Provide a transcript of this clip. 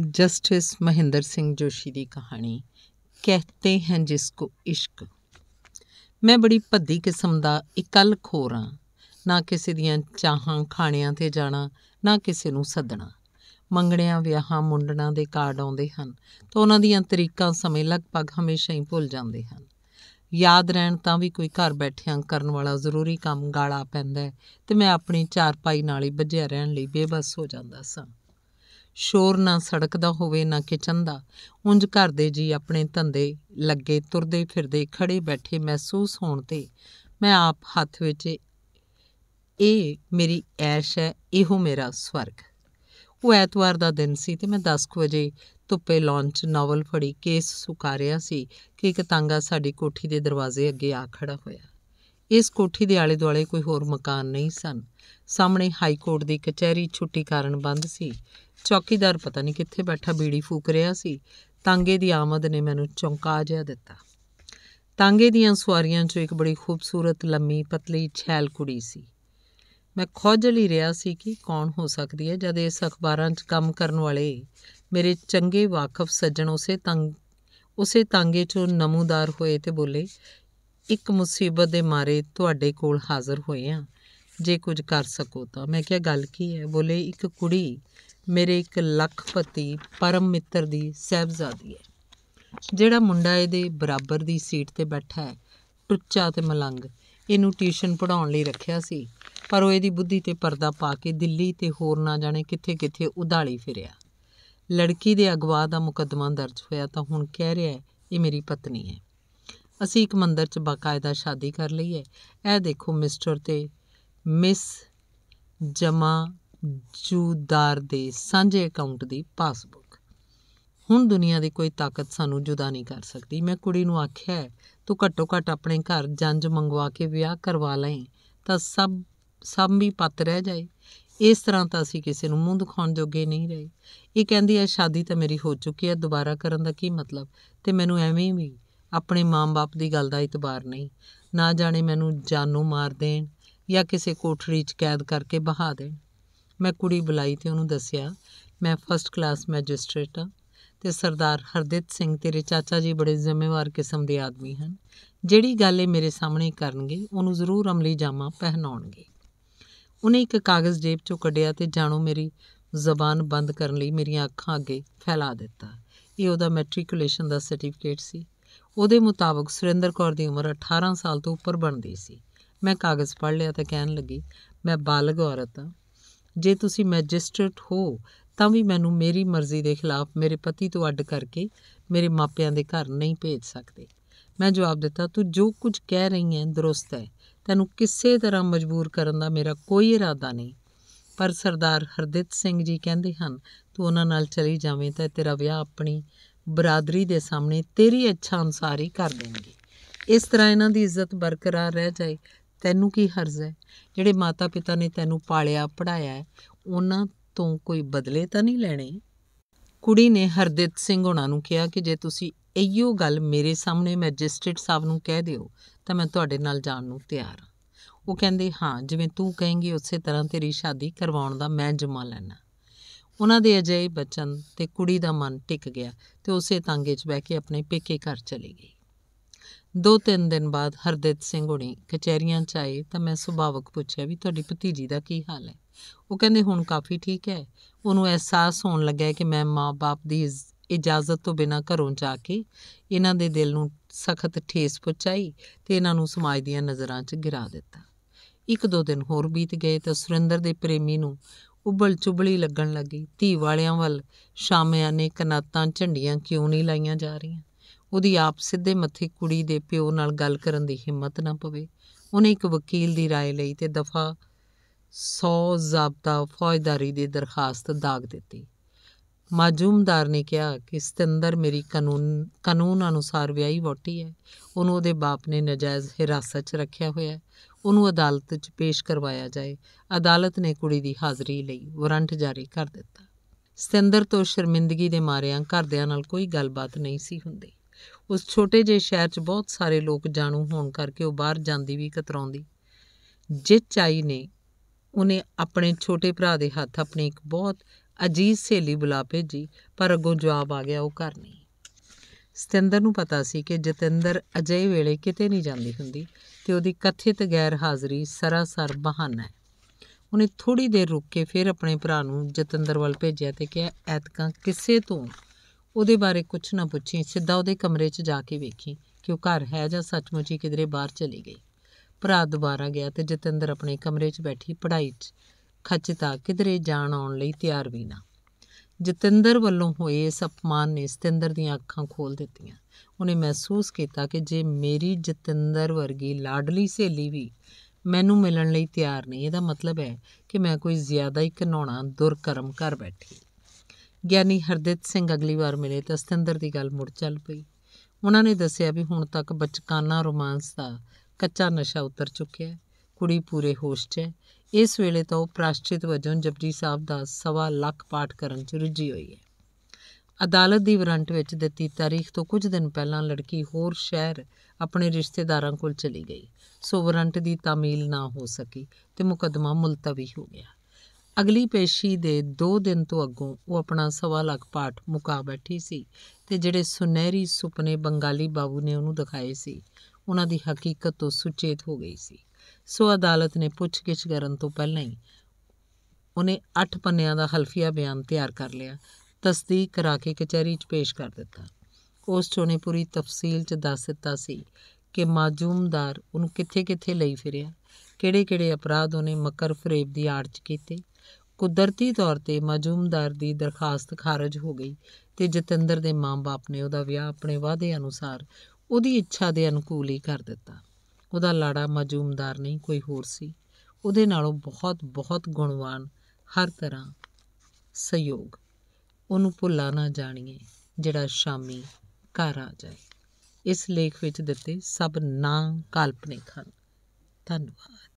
justice Mahinder Singh Joshi ਦੀ ਕਹਾਣੀ ਕਹਤੇ ਹਨ ਜਿਸ ਕੋ ਇਸ਼ਕ ਮੈਂ ਬੜੀ ਭੱਦੀ ਕਿਸਮ ਦਾ ਇਕੱਲ ਖੋਰਾਂ ਨਾ ਕਿਸੇ ਦੀਆਂ ਚਾਹਾਂ ਖਾਣਿਆਂ ਤੇ ਜਾਣਾ ਨਾ ਕਿਸੇ ਨੂੰ ਸੱਦਣਾ ਮੰਗਣਿਆਂ ਵਿਆਹਾਂ ਮੁੰਡਣਾ ਦੇ ਕਾਰਡ ਆਉਂਦੇ ਹਨ ਤਾਂ ਉਹਨਾਂ ਦੀਆਂ ਤਰੀਕਾਂ ਸਮੇਂ ਲਗਭਗ ਹਮੇਸ਼ਾ ਹੀ ਭੁੱਲ ਜਾਂਦੇ ਹਨ ਯਾਦ ਰਹਿਣ ਤਾਂ ਵੀ ਕੋਈ ਘਰ ਬੈਠਿਆਂ ਕਰਨ ਵਾਲਾ ਜ਼ਰੂਰੀ ਕੰਮ ਗਾਲਾ ਪੈਂਦਾ ਤੇ ਮੈਂ ਆਪਣੀ ਚਾਰਪਾਈ ਨਾਲ ਹੀ ਵੱਜਿਆ ਰਹਿਣ ਲਈ ਬੇਬਸ ਹੋ ਜਾਂਦਾ ਸਾਂ ਸ਼ੋਰ ਨਾ ਸੜਕ ਦਾ ਹੋਵੇ ਨਾ ਕਿਚਨ ਦਾ ਉੰਜ ਘਰ ਦੇ ਜੀ ਆਪਣੇ ਧੰਦੇ ਲੱਗੇ ਤੁਰਦੇ ਫਿਰਦੇ ਖੜੇ ਬੈਠੇ ਮਹਿਸੂਸ ਹੋਣ ਤੇ ਮੈਂ ਆਪ ਹੱਥ ਵਿੱਚ ਇਹ ਮੇਰੀ ਐਸ਼ ਹੈ ਇਹੋ ਮੇਰਾ ਸਵਰਗ ਉਹ ਐਤਵਾਰ ਦਾ ਦਿਨ ਸੀ ਤੇ ਮੈਂ 10 ਵਜੇ ਧੁੱਪੇ ਲਾਂਚ ਨੋਵਲ ਨਾਵਲ ਫੜੀ ਕੇਸ ਸੁਕਾਰਿਆ ਸੀ ਕਿ ਇੱਕ ਤਾਂਗਾ ਸਾਡੀ ਕੋਠੀ ਦੇ ਦਰਵਾਜ਼ੇ ਅੱਗੇ ਆ ਖੜਾ ਹੋਇਆ ਇਸ ਕੋਠੀ ਦੇ ਆਲੇ ਦੁਆਲੇ ਕੋਈ ਹੋਰ ਮਕਾਨ ਨਹੀਂ ਸਨ ਸਾਹਮਣੇ ਹਾਈ ਕੋਰਟ ਦੀ ਕਚਹਿਰੀ ਛੁੱਟੀ ਕਾਰਨ ਬੰਦ ਸੀ ਚੌਕੀਦਾਰ ਪਤਾ ਨਹੀਂ ਕਿੱਥੇ ਬੈਠਾ ਬੀੜੀ ਫੂਕ ਰਿਹਾ ਸੀ ਤਾਂਗੇ ਦੀ ਆਮਦ ਨੇ ਮੈਨੂੰ ਚੌਂਕਾ ਜਿਹਾ ਦਿੱਤਾ ਤਾਂਗੇ ਦੀਆਂ ਸਵਾਰੀਆਂ 'ਚ ਇੱਕ ਬੜੀ ਖੂਬਸੂਰਤ ਲੰਮੀ ਪਤਲੀ ਛੈਲ ਕੁੜੀ ਸੀ ਮੈਂ ਖੋਜਲ ਹੀ ਰਿਹਾ ਸੀ ਕਿ ਕੌਣ ਹੋ ਸਕਦੀ ਹੈ ਜਦ ਇਸ ਅਖਬਾਰਾਂ 'ਚ ਕੰਮ ਕਰਨ ਵਾਲੇ ਮੇਰੇ ਚੰਗੇ ਵਾਕਫ ਸੱਜਣ ਉਸੇ ਤੰਗ ਉਸੇ ਤਾਂਗੇ 'ਚੋਂ ਨਮੂਦਾਰ ਹੋਏ ਤੇ ਬੋਲੇ ਇੱਕ ਮੁਸੀਬਤ ਦੇ ਮਾਰੇ ਤੁਹਾਡੇ ਕੋਲ ਹਾਜ਼ਰ ਹੋਏ ਆ ਜੇ ਕੁਝ ਕਰ ਸਕੋ ਤਾਂ ਮੈਂ ਕਿਹਾ ਗੱਲ ਕੀ ਹੈ ਬੋਲੇ ਇੱਕ ਕੁੜੀ ਮੇਰੇ ਇੱਕ ਲੱਖਪਤੀ ਪਰਮ ਮਿੱਤਰ ਦੀ ਸਹਿਬਜ਼ਾਦੀ ਹੈ ਜਿਹੜਾ ਮੁੰਡਾ ਇਹਦੇ ਬਰਾਬਰ ਦੀ ਸੀਟ ਤੇ ਬੈਠਾ ਹੈ ਟੁੱਚਾ ਤੇ ਮਲੰਗ ਇਹਨੂੰ ਟਿਊਸ਼ਨ ਪੜਾਉਣ ਲਈ ਰੱਖਿਆ ਸੀ ਪਰ ਉਹ ਇਹਦੀ ਬੁੱਧੀ ਤੇ ਪਰਦਾ ਪਾ ਕੇ ਦਿੱਲੀ ਤੇ ਹੋਰ ਨਾ ਜਾਣੇ ਕਿੱਥੇ-ਕਿੱਥੇ ਉਧਾਲੀ ਫਿਰਿਆ ਲੜਕੀ ਦੇ ਅਗਵਾ ਦਾ ਮੁਕੱਦਮਾ ਦਰਜ ਹੋਇਆ ਤਾਂ ਹੁਣ ਕਹਿ ਰਿਹਾ ਇਹ ਮੇਰੀ ਪਤਨੀ ਹੈ ਅਸੀਂ ਇੱਕ ਮੰਦਰ 'ਚ ਬਾਕਾਇਦਾ ਸ਼ਾਦੀ ਕਰ ਲਈ ਹੈ ਇਹ ਦੇਖੋ ਮਿਸਟਰ ਤੇ ਮਿਸ ਜਮਾ ਜੂਦਾਰ ਦੇ ਸਾਂਝੇ ਅਕਾਊਂਟ ਦੀ ਪਾਸਬੁੱਕ ਹੁਣ ਦੁਨੀਆ ਦੀ ਕੋਈ ਤਾਕਤ ਸਾਨੂੰ ਜੁਦਾ ਨਹੀਂ ਕਰ ਸਕਦੀ ਮੈਂ ਕੁੜੀ ਨੂੰ ਆਖਿਆ ਤੂੰ ਘੱਟੋ ਘੱਟ ਆਪਣੇ ਘਰ ਜੰਜ ਮੰਗਵਾ ਕੇ ਵਿਆਹ ਕਰਵਾ ਲਈ ਤਾਂ ਸਭ ਸਭ ਵੀ ਪਤ ਰਹਿ ਜਾਏ ਇਸ ਤਰ੍ਹਾਂ ਤਾਂ ਅਸੀਂ ਕਿਸੇ ਨੂੰ ਮੂੰਹ ਦਿਖਾਉਣ ਜੋਗੇ ਨਹੀਂ ਰਹੇ ਇਹ ਕਹਿੰਦੀ ਹੈ ਸ਼ਾਦੀ ਤਾਂ ਮੇਰੀ ਹੋ ਚੁੱਕੀ ਹੈ ਦੁਬਾਰਾ ਕਰਨ ਦਾ ਕੀ ਮਤਲਬ ਤੇ ਮੈਨੂੰ ਐਵੇਂ ਵੀ ਆਪਣੇ ਮਾਂ-ਬਾਪ ਦੀ ਗੱਲ ਦਾ ਇਤਬਾਰ ਨਹੀਂ ਨਾ ਜਾਣੇ ਮੈਨੂੰ ਜਾਨੋਂ ਮਾਰ ਦੇਣ ਜਾਂ ਕਿਸੇ ਕੋਠੜੀ 'ਚ ਕੈਦ ਕਰਕੇ ਬਹਾ ਦੇਣ ਮੈਂ ਕੁੜੀ ਬੁਲਾਈ ਤੇ ਉਹਨੂੰ ਦੱਸਿਆ ਮੈਂ ਫਸਟ ਕਲਾਸ ਮੈਜਿਸਟ੍ਰੇਟ ਹਾਂ ਤੇ ਸਰਦਾਰ ਹਰਦੇਤ ਸਿੰਘ ਤੇਰੇ ਚਾਚਾ ਜੀ ਬੜੇ ਜ਼ਿੰਮੇਵਾਰ ਕਿਸਮ ਦੇ ਆਦਮੀ ਹਨ ਜਿਹੜੀ ਗੱਲ ਇਹ ਮੇਰੇ ਸਾਹਮਣੇ ਕਰਨਗੇ ਉਹਨੂੰ ਜ਼ਰੂਰ ਅਮਲੀ ਜਾਮਾ ਪਹਿਨਾਉਣਗੇ ਉਹਨੇ ਇੱਕ ਕਾਗਜ਼ ਜੇਬ ਚੋਂ ਕੱਢਿਆ ਤੇ ਜਾਣੋ ਮੇਰੀ ਜ਼ਬਾਨ ਬੰਦ ਕਰਨ ਲਈ ਮੇਰੀਆਂ ਅੱਖਾਂ ਅੱਗੇ ਫੈਲਾ ਦਿੱਤਾ ਇਹ ਉਹਦਾ ਮੈਟ੍ਰਿਕੂਲੇਸ਼ਨ ਦਾ ਸਰਟੀਫਿਕੇਟ ਸੀ ਉਹਦੇ ਮੁਤਾਬਕ ਸੁਰਿੰਦਰ ਕੌਰ ਦੀ ਉਮਰ 18 ਸਾਲ ਤੋਂ ਉੱਪਰ ਬਣਦੀ ਸੀ ਮੈਂ ਕਾਗਜ਼ ਪੜ੍ਹ ਲਿਆ ਤਾਂ ਕਹਿਣ ਲੱਗੀ ਮੈਂ ਬਾਲਗ ਔਰਤ ਹਾਂ ਜੇ ਤੁਸੀਂ ਮੈਜਿਸਟਰੇਟ ਹੋ ਤਾਂ ਵੀ ਮੈਨੂੰ ਮੇਰੀ ਮਰਜ਼ੀ ਦੇ ਖਿਲਾਫ ਮੇਰੇ ਪਤੀ ਤੋਂ ਅੱਡ ਕਰਕੇ ਮੇਰੇ ਮਾਪਿਆਂ ਦੇ ਘਰ ਨਹੀਂ ਭੇਜ ਸਕਦੇ ਮੈਂ ਜਵਾਬ ਦਿੱਤਾ ਤੂੰ ਜੋ ਕੁਝ ਕਹਿ ਰਹੀ ਹੈ ਦਰੁਸਤ ਹੈ ਤੈਨੂੰ ਕਿਸੇ ਤਰ੍ਹਾਂ ਮਜਬੂਰ ਕਰਨ ਦਾ ਮੇਰਾ ਕੋਈ ਇਰਾਦਾ ਨਹੀਂ ਪਰ ਸਰਦਾਰ ਹਰਦਿਤ ਸਿੰਘ ਜੀ ਕਹਿੰਦੇ ਹਨ ਤੂੰ ਉਹਨਾਂ ਨਾਲ ਚਲੀ ਜਾਵੇਂ ਤਾਂ ਤੇਰਾ ਵਿਆਹ ਆਪਣੀ ਬਰਾਦਰੀ ਦੇ ਸਾਹਮਣੇ ਤੇਰੀ ਇੱਛਾ ਅਨੁਸਾਰ ਹੀ ਕਰ ਦੇਣਗੇ ਇਸ ਤਰ੍ਹਾਂ ਇਹਨਾਂ ਦੀ ਇੱਜ਼ਤ ਬਰਕਰਾਰ ਰਹਿ ਜਾਏ ਤੈਨੂੰ ਕੀ ਹਰਜ਼ ਹੈ ਜਿਹੜੇ ਮਾਤਾ ਪਿਤਾ ਨੇ ਤੈਨੂੰ ਪਾਲਿਆ ਪੜਾਇਆ ਹੈ ਉਹਨਾਂ ਤੋਂ ਕੋਈ ਬਦਲੇ ਤਾਂ ਨਹੀਂ ਲੈਣੇ ਕੁੜੀ ਨੇ ਹਰਦਿਤ ਸਿੰਘ ਉਹਨਾਂ ਨੂੰ ਕਿਹਾ ਕਿ ਜੇ ਤੁਸੀਂ ਇਹੋ ਗੱਲ ਮੇਰੇ ਸਾਹਮਣੇ ਮੈਜਿਸਟ੍ਰੇਟ ਸਾਹਿਬ ਨੂੰ ਕਹਿ ਦਿਓ ਤਾਂ ਮੈਂ ਤੁਹਾਡੇ ਨਾਲ ਜਾਣ ਨੂੰ ਤਿਆਰ ਹਾਂ ਉਹ ਕਹਿੰਦੇ ਹਾਂ ਜਿਵੇਂ ਤੂੰ ਕਹੇਂਗੀ ਉਸੇ ਤਰ੍ਹਾਂ ਤੇਰੀ ਸ਼ਾਦੀ ਕਰਵਾਉਣ ਦਾ ਮੈਂ ਜਮਾ ਲੈਣਾ ਉਹਨਾਂ ਦੇ ਅਜਿਹੇ ਬਚਨ ਤੇ ਕੁੜੀ ਦਾ ਮਨ ਟਿਕ ਗਿਆ ਤੇ ਉਸੇ ਤਾਂਗੇ 'ਚ ਬਹਿ ਕੇ ਆਪਣੇ ਪੇਕੇ ਘਰ ਚਲੀ ਗਈ ਦੋ ਤਿੰਨ ਦਿਨ ਬਾਅਦ ਹਰਦੇਵ ਸਿੰਘ ਹੁਣੀ ਕਚਹਿਰੀਆਂ 'ਚ ਆਏ ਤਾਂ ਮੈਂ ਸੁਭਾਵਕ ਪੁੱਛਿਆ ਵੀ ਤੁਹਾਡੀ ਭਤੀਜੀ ਦਾ ਕੀ ਹਾਲ ਹੈ ਉਹ ਕਹਿੰਦੇ ਹੁਣ ਕਾਫੀ ਠੀਕ ਹੈ ਉਹਨੂੰ ਅਹਿਸਾਸ ਹੋਣ ਲੱਗਾ ਕਿ ਮੈਂ ਮਾਪੇ ਬਾਪ ਦੀ ਇਜਾਜ਼ਤ ਤੋਂ ਬਿਨਾ ਘਰੋਂ ਜਾ ਕੇ ਇਹਨਾਂ ਦੇ ਦਿਲ ਨੂੰ ਸਖਤ ਠੇਸ ਪਹੁੰਚਾਈ ਤੇ ਇਹਨਾਂ ਨੂੰ ਸਮਾਜ ਦੀਆਂ ਨਜ਼ਰਾਂ 'ਚ ਗਿਰਾ ਦਿੱਤਾ ਇੱਕ ਦੋ ਦਿਨ ਹੋਰ ਬੀਤ ਗਏ ਤਾਂ ਸੁਰਿੰਦਰ ਦੇ ਪ੍ਰੇਮੀ ਨੂੰ ਉਬਲ ਚੁਬਲੀ ਲੱਗਣ ਲੱਗੀ ਧੀ ਵਾਲਿਆਂ ਵੱਲ ਸ਼ਾਮਿਆਂ ਨੇ ਕਨਾਤਾਂ ਝੰਡੀਆਂ ਕਿਉਂ ਨਹੀਂ ਲਾਈਆਂ ਜਾ ਰਹੀਆਂ ਉਹਦੀ ਆਪ ਸਿੱਧੇ ਮੱਥੇ ਕੁੜੀ ਦੇ ਪਿਓ ਨਾਲ ਗੱਲ ਕਰਨ ਦੀ ਹਿੰਮਤ ਨਾ ਪਵੇ ਉਹਨੇ ਇੱਕ ਵਕੀਲ ਦੀ رائے ਲਈ ਤੇ ਦਫਾ 100 ਜ਼ਾਬਤਾ ਫੌਜਦਾਰੀ ਦੀ ਦਰਖਾਸਤ ਦਾਗ ਦਿੱਤੀ ਮਾਜੂਮਦਾਰ ਨੇ ਕਿਹਾ ਕਿ ਸਤਿੰਦਰ ਮੇਰੀ ਕਾਨੂੰਨ ਕਾਨੂੰਨ ਅਨੁਸਾਰ ਵਿਆਹੀ ਵੋਟੀ ਹੈ ਉਹਨੂੰ ਉਹਦੇ ਬਾਪ ਨੇ ਨਜਾਇਜ਼ ਹਿਰਾਸਤ 'ਚ ਰੱਖਿਆ ਹੋਇਆ ਹੈ ਉਹਨੂੰ ਅਦਾਲਤ 'ਚ ਪੇਸ਼ ਕਰਵਾਇਆ ਜਾਏ ਅਦਾਲਤ ਨੇ ਕੁੜੀ ਦੀ ਹਾਜ਼ਰੀ ਲਈ ਵਾਰੰਟ ਜਾਰੀ ਕਰ ਦਿੱਤਾ ਸਤਿੰਦਰ ਤੋਂ ਸ਼ਰਮਿੰਦਗੀ ਦੇ ਮਾਰਿਆਂ ਘਰਦਿਆਂ ਨਾਲ ਕੋਈ ਗੱਲਬਾਤ ਨਹੀਂ ਸੀ ਹੁੰਦੀ ਉਸ ਛੋਟੇ ਜਿਹੇ ਸ਼ਹਿਰ 'ਚ ਬਹੁਤ ਸਾਰੇ ਲੋਕ ਜਾਣੂ ਹੋਣ ਕਰਕੇ ਉਹ ਬਾਹਰ ਜਾਂਦੀ ਵੀ ਕਤਰਾਉਂਦੀ ਜਿੱਚ ਆਈ ਨੇ ਉਹਨੇ ਆਪਣੇ ਛੋਟੇ ਭਰਾ ਦੇ ਹੱਥ ਆਪਣੀ ਇੱਕ ਬਹੁਤ ਅਜੀਬ ਸਹੇਲੀ ਬੁਲਾ ਭੇਜੀ ਪਰ ਅੱਗੋਂ ਜਵਾਬ ਆ ਗਿਆ ਉਹ ਕਰ ਨਹੀਂ ਸਤਿੰਦਰ ਨੂੰ ਪਤਾ ਸੀ ਕਿ ਜਤਿੰਦਰ ਅਜੇ ਵੇਲੇ ਕਿਤੇ ਨਹੀਂ ਜਾਂਦੀ ਹੁੰਦੀ ਤੇ ਉਹਦੀ ਕਥਿਤ ਗੈਰ ਹਾਜ਼ਰੀ ਸਰਾਸਰ ਬਹਾਨਾ ਹੈ ਉਹਨੇ ਥੋੜੀ ਦੇਰ ਰੁਕ ਕੇ ਫਿਰ ਆਪਣੇ ਭਰਾ ਨੂੰ ਜਤਿੰਦਰ ਵੱਲ ਭੇਜਿਆ ਤੇ ਕਿਹਾ ਐਤਕਾਂ ਕਿਸੇ ਤੋਂ ਉਹਦੇ ਬਾਰੇ ਕੁਝ ਨਾ ਪੁੱਛੀ ਸਿੱਧਾ ਉਹਦੇ ਕਮਰੇ 'ਚ ਜਾ ਕੇ ਵੇਖੀ ਕਿ ਉਹ ਘਰ ਹੈ ਜਾਂ ਸੱਚਮੁੱਚ ਹੀ ਕਿਧਰੇ ਬਾਹਰ ਚਲੀ ਗਈ ਭਰਾ ਦੁਬਾਰਾ ਗਿਆ ਤੇ ਜਤਿੰਦਰ ਆਪਣੇ ਕਮਰੇ 'ਚ ਬੈਠੀ ਪੜ੍ਹਾਈ 'ਚ ਖੱਚਤਾ ਕਿਧਰੇ ਜਾਣ ਆਉਣ ਲਈ ਤਿਆਰ ਵੀ ਨਾ ਜਤਿੰਦਰ ਵੱਲੋਂ ਹੋਏ ਇਸ અપਮਾਨ ਨੇ ਸਤਿੰਦਰ ਦੀਆਂ ਅੱਖਾਂ ਖੋਲ ਦਿੱਤੀਆਂ ਉਹਨੇ ਮਹਿਸੂਸ ਕੀਤਾ ਕਿ ਜੇ ਮੇਰੀ ਜਤਿੰਦਰ ਵਰਗੀ ਲਾਡਲੀ ਸਹੇਲੀ ਵੀ ਮੈਨੂੰ ਮਿਲਣ ਲਈ ਤਿਆਰ ਨਹੀਂ ਇਹਦਾ ਮਤਲਬ ਹੈ ਕਿ ਮੈਂ ਕੋਈ ਜ਼ਿਆਦਾ ਹੀ ਘਨੌਣਾ ਦੁਰਕਰਮ ਕਰ ਬੈਠੀ ਗਿਆਨੀ ਹਰਦੇਵ ਸਿੰਘ ਅਗਲੀ ਵਾਰ ਮਿਲੇ ਤਾਂ ਸਤਿੰਦਰ ਦੀ ਗੱਲ ਮੁੜ ਚੱਲ ਪਈ ਉਹਨਾਂ ਨੇ ਦੱਸਿਆ ਵੀ ਹੁਣ ਤੱਕ ਬਚਕਾਨਾ ਰੋਮਾਂਸ ਦਾ ਕੱਚਾ ਨਸ਼ਾ ਉਤਰ ਚੁੱਕਿਆ ਕੁੜੀ ਪੂਰੇ ਹੋਸ਼ 'ਚ ਹੈ ਇਸ ਵੇਲੇ ਤੋਂ ਪ੍ਰਾਸ਼ਚਿਤ ਵਜੋਂ ਜਪਜੀ ਸਾਹਿਬ ਦਾ ਸਵਾ ਲੱਖ ਪਾਠ ਕਰਨ 'ਚ ਰੁੱਝੀ ਹੋਈ ਹੈ ਅਦਾਲਤ ਦੀ ਵਾਰੰਟ ਵਿੱਚ ਦਿੱਤੀ ਤਾਰੀਖ ਤੋਂ ਕੁਝ ਦਿਨ ਪਹਿਲਾਂ ਲੜਕੀ ਹੋਰ ਸ਼ਹਿਰ ਆਪਣੇ ਰਿਸ਼ਤੇਦਾਰਾਂ ਕੋਲ ਚਲੀ ਗਈ ਸੋ ਵਾਰੰਟ ਦੀ ਤਾਮੀਲ ਨਾ ਹੋ ਸਕੀ ਤੇ ਮੁਕਦਮਾ ਮੁਲਤਵੀ ਹੋ ਗਿਆ ਅਗਲੀ ਪੇਸ਼ੀ ਦੇ 2 ਦਿਨ ਤੋਂ ਅੱਗੋਂ ਉਹ ਆਪਣਾ ਸਵਾ ਲੱਖ ਪਾਠ ਮੁਕਾ ਬੈਠੀ ਸੀ ਤੇ ਜਿਹੜੇ ਸੁਨਹਿਰੀ ਸੁਪਨੇ ਬੰਗਾਲੀ ਬਾਬੂ ਨੇ ਉਹਨੂੰ ਦਿਖਾਏ ਸੀ ਉਹਨਾਂ ਦੀ ਹਕੀਕਤ ਤੋਂ ਸੁਚੇਤ ਹੋ ਗਈ ਸੀ ਸੋ ਅਦਾਲਤ ਨੇ ਪੁੱਛਗਿੱਛ ਕਰਨ ਤੋਂ ਪਹਿਲਾਂ ਹੀ ਉਹਨੇ 8 ਪੰਨਿਆਂ ਦਾ ਹਲਫੀਆ ਬਿਆਨ ਤਿਆਰ ਕਰ ਲਿਆ ਤਸਦੀਕ ਕਰਾ ਕੇ ਕਚਹਿਰੀ 'ਚ ਪੇਸ਼ ਕਰ ਦਿੱਤਾ ਉਸ 'ਚ ਪੂਰੀ ਤਫਸੀਲ 'ਚ ਦੱਸ ਦਿੱਤਾ ਸੀ ਕਿ ਮਾਜੂਮਦਾਰ ਉਹਨੂੰ ਕਿੱਥੇ-ਕਿੱਥੇ ਲਈ ਫਿਰਿਆ ਕਿਹੜੇ-ਕਿਹੜੇ ਅਪਰਾਧ ਉਹਨੇ ਮਕਰ ਫਰੇਬ ਦੀ ਆੜ 'ਚ ਕੀਤੇ ਕੁਦਰਤੀ ਤੌਰ ਤੇ ਮਾਜੂਮਦਾਰ ਦੀ ਦਰਖਾਸਤ ਖਾਰਜ ਹੋ ਗਈ ਤੇ ਜਤਿੰਦਰ ਦੇ ਮਾਂ-ਬਾਪ ਨੇ ਉਹਦਾ ਵਿਆਹ ਆਪਣੇ ਵਾਅਦੇ ਅਨੁਸਾਰ ਉਹਦੀ ਇੱਛਾ ਦੇ ਅਨੁਕੂਲ ਹੀ ਕਰ ਦਿੱਤਾ ਉਹਦਾ ਲਾੜਾ ਮਜੂਮਦਾਰ ਨਹੀਂ ਕੋਈ ਹੋਰ ਸੀ ਉਹਦੇ ਨਾਲੋਂ ਬਹੁਤ ਬਹੁਤ ਗੁਣਵਾਨ ਹਰ ਤਰ੍ਹਾਂ ਸਹਿਯੋਗ ਉਹਨੂੰ ਭੁੱਲਾ ਨਾ ਜਾਣੀਏ ਜਿਹੜਾ ਸ਼ਾਮੀ ਘਰ ਆ ਜਾਏ ਇਸ ਲੇਖ ਵਿੱਚ ਦਿੱਤੇ ਸਭ ਨਾਂ ਕਾਲਪਨਿਕ ਹਨ ਧੰਨਵਾਦ